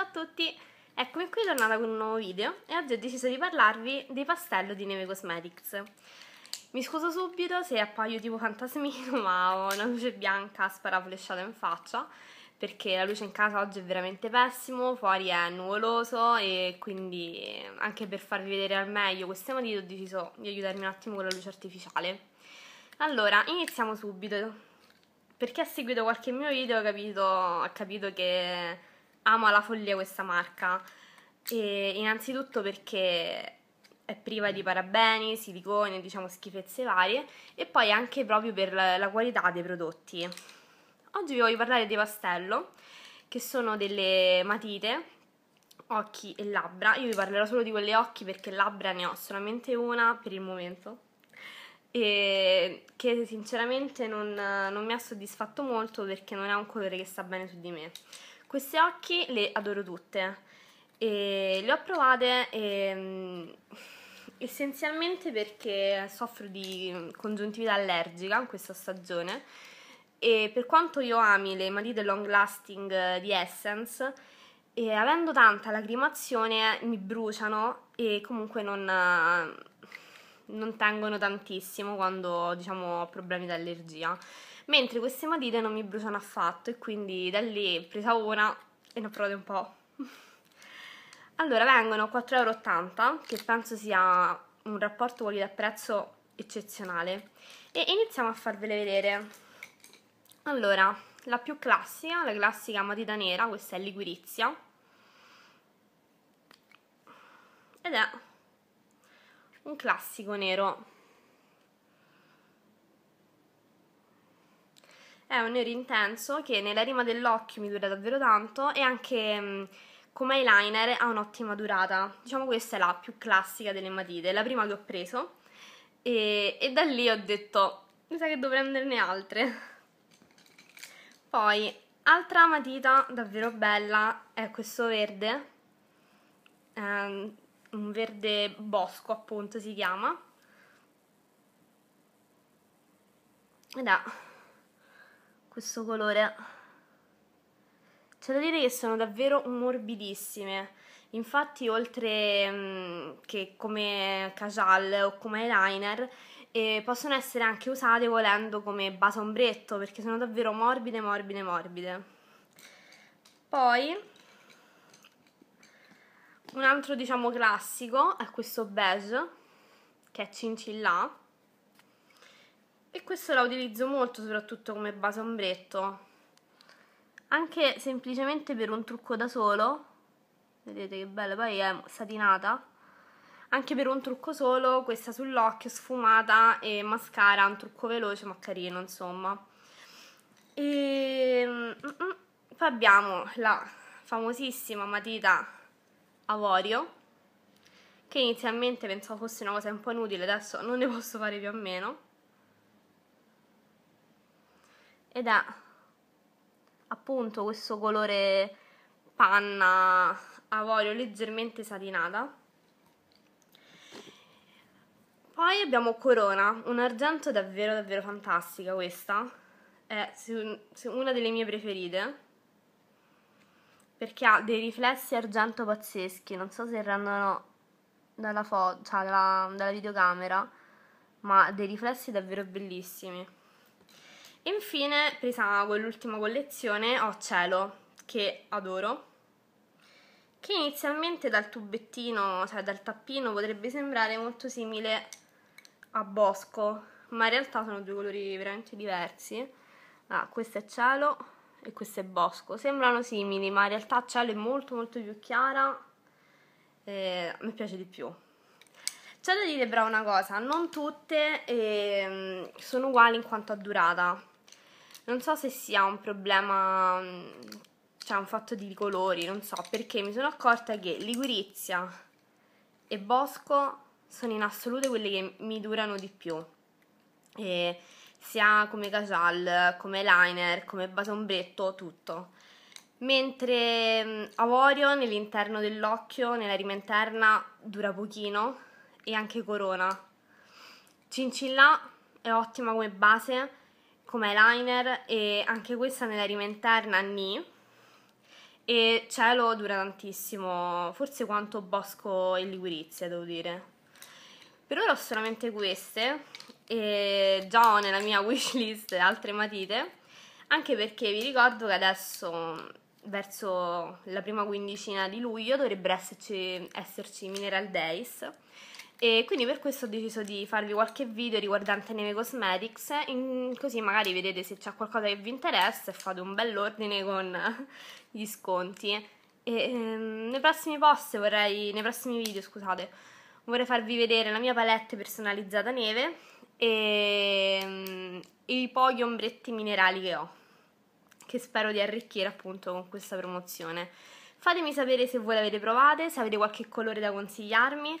Ciao a tutti! Eccomi qui tornata con un nuovo video e oggi ho deciso di parlarvi dei pastello di Neve Cosmetics. Mi scuso subito se appaio tipo fantasmino ma ho una luce bianca sparaflesciata in faccia perché la luce in casa oggi è veramente pessimo, fuori è nuvoloso e quindi anche per farvi vedere al meglio queste matite ho deciso di aiutarmi un attimo con la luce artificiale. Allora, iniziamo subito. Per chi ha seguito qualche mio video ha capito, ha capito che amo alla follia questa marca. E innanzitutto perché è priva di parabeni, silicone, diciamo schifezze varie e poi anche proprio per la qualità dei prodotti. Oggi vi voglio parlare dei pastello, che sono delle matite, occhi e labbra. Io vi parlerò solo di quelle occhi perché labbra ne ho solamente una per il momento. E che sinceramente non, non mi ha soddisfatto molto perché non è un colore che sta bene su di me. Queste occhi le adoro tutte. E le ho provate e, ehm, essenzialmente perché soffro di congiuntività allergica in questa stagione e per quanto io ami le matite long lasting di Essence e avendo tanta lacrimazione mi bruciano e comunque non, non tengono tantissimo quando diciamo, ho problemi di allergia mentre queste matite non mi bruciano affatto e quindi da lì presa una e ne ho provate un po'. allora vengono 4,80€, che penso sia un rapporto qualità-prezzo eccezionale e iniziamo a farvele vedere. Allora, la più classica, la classica matita nera, questa è liquirizia ed è un classico nero È un nero intenso che nella rima dell'occhio mi dura davvero tanto e anche mm, come eyeliner ha un'ottima durata. Diciamo questa è la più classica delle matite, la prima che ho preso e, e da lì ho detto mi sa che devo prenderne altre. Poi, altra matita davvero bella è questo verde, um, un verde bosco appunto si chiama. Ed è questo colore. C'è da dire che sono davvero morbidissime. Infatti, oltre mm, che come casual o come eyeliner, eh, possono essere anche usate volendo come base ombretto perché sono davvero morbide, morbide, morbide. Poi un altro diciamo classico è questo beige che è cincilla e questo la utilizzo molto soprattutto come base ombretto anche semplicemente per un trucco da solo vedete che bella poi è satinata anche per un trucco solo questa sull'occhio sfumata e mascara un trucco veloce ma carino insomma e mm, mm, poi abbiamo la famosissima matita avorio che inizialmente pensavo fosse una cosa un po' inutile adesso non ne posso fare più a meno ed è appunto questo colore panna avorio leggermente satinata. Poi abbiamo Corona, un argento davvero davvero fantastica questa, è una delle mie preferite perché ha dei riflessi argento pazzeschi, non so se rendono dalla, cioè dalla, dalla videocamera, ma dei riflessi davvero bellissimi. Infine, presa quell'ultima collezione, ho Cielo, che adoro, che inizialmente dal tubettino, cioè dal tappino, potrebbe sembrare molto simile a Bosco, ma in realtà sono due colori veramente diversi. Ah, questo è Cielo e questo è Bosco. Sembrano simili, ma in realtà Cielo è molto molto più chiara e mi piace di più. C'è da dire però una cosa, non tutte ehm, sono uguali in quanto a durata non so se sia un problema, mm, cioè un fatto di colori, non so, perché mi sono accorta che Ligurizia e Bosco sono in assoluto quelle che mi durano di più. E sia come casual, come liner, come base ombretto, tutto. Mentre mm, Avorio nell'interno dell'occhio, nella rima interna, dura pochino e anche Corona. Cincilla è ottima come base, come eyeliner e anche questa nella rima interna ni e cielo dura tantissimo, forse quanto Bosco e liquirizia devo dire. Per ora ho solamente queste e già ho nella mia wishlist altre matite, anche perché vi ricordo che adesso verso la prima quindicina di luglio dovrebbe esserci, esserci Mineral Days e quindi per questo ho deciso di farvi qualche video riguardante Neve Cosmetics, in, così magari vedete se c'è qualcosa che vi interessa e fate un bell'ordine con gli sconti. E, ehm, nei prossimi post vorrei, nei prossimi video scusate, vorrei farvi vedere la mia palette personalizzata neve e ehm, i pochi ombretti minerali che ho, che spero di arricchire appunto con questa promozione. Fatemi sapere se voi l'avete avete provate, se avete qualche colore da consigliarmi